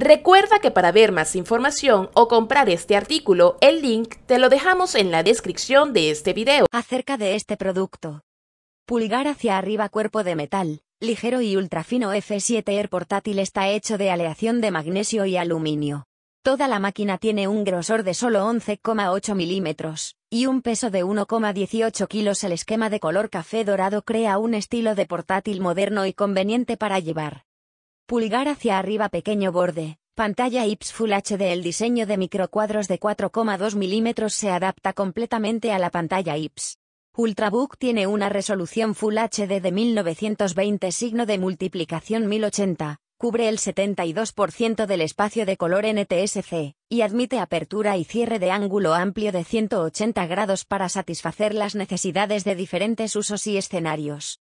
Recuerda que para ver más información o comprar este artículo, el link te lo dejamos en la descripción de este video. Acerca de este producto. Pulgar hacia arriba cuerpo de metal, ligero y ultrafino F7 Air portátil está hecho de aleación de magnesio y aluminio. Toda la máquina tiene un grosor de solo 11,8 milímetros, y un peso de 1,18 kilos. El esquema de color café dorado crea un estilo de portátil moderno y conveniente para llevar. Pulgar hacia arriba pequeño borde. Pantalla IPS Full HD El diseño de microcuadros de 4,2 milímetros se adapta completamente a la pantalla IPS. Ultrabook tiene una resolución Full HD de 1920 signo de multiplicación 1080, cubre el 72% del espacio de color NTSC, y admite apertura y cierre de ángulo amplio de 180 grados para satisfacer las necesidades de diferentes usos y escenarios.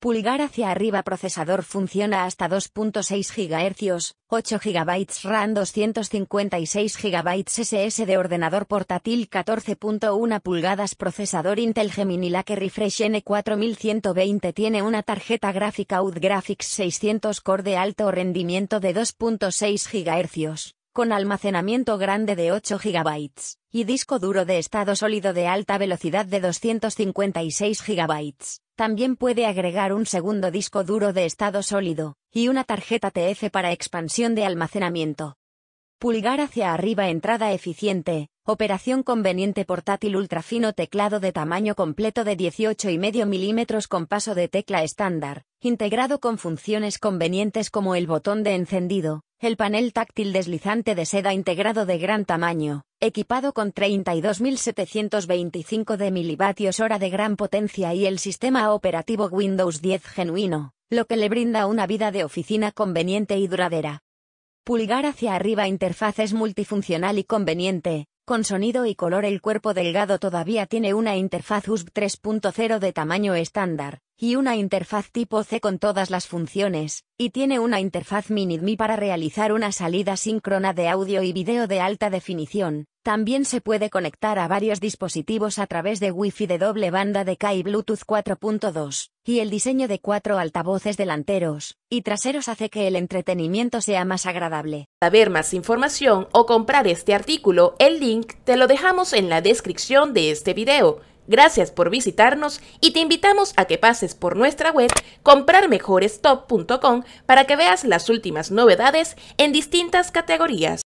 Pulgar hacia arriba procesador funciona hasta 2.6 GHz, 8 GB RAM 256 GB SSD ordenador portátil 14.1 pulgadas procesador Intel Gemini Lake Refresh N4120 tiene una tarjeta gráfica UD Graphics 600 Core de alto rendimiento de 2.6 GHz con almacenamiento grande de 8 GB, y disco duro de estado sólido de alta velocidad de 256 GB. También puede agregar un segundo disco duro de estado sólido, y una tarjeta TF para expansión de almacenamiento. Pulgar hacia arriba entrada eficiente, operación conveniente portátil ultrafino teclado de tamaño completo de 18,5 milímetros con paso de tecla estándar, integrado con funciones convenientes como el botón de encendido, el panel táctil deslizante de seda integrado de gran tamaño, equipado con 32.725 de milivatios hora de gran potencia y el sistema operativo Windows 10 genuino, lo que le brinda una vida de oficina conveniente y duradera. Pulgar hacia arriba interfaz es multifuncional y conveniente, con sonido y color el cuerpo delgado todavía tiene una interfaz USB 3.0 de tamaño estándar, y una interfaz tipo C con todas las funciones, y tiene una interfaz MiniDMI para realizar una salida síncrona de audio y video de alta definición, también se puede conectar a varios dispositivos a través de Wi-Fi de doble banda de Kai Bluetooth 4.2, y el diseño de cuatro altavoces delanteros y traseros hace que el entretenimiento sea más agradable. Para ver más información o comprar este artículo, el link te lo dejamos en la descripción de este video. Gracias por visitarnos y te invitamos a que pases por nuestra web comprarmejorestop.com para que veas las últimas novedades en distintas categorías.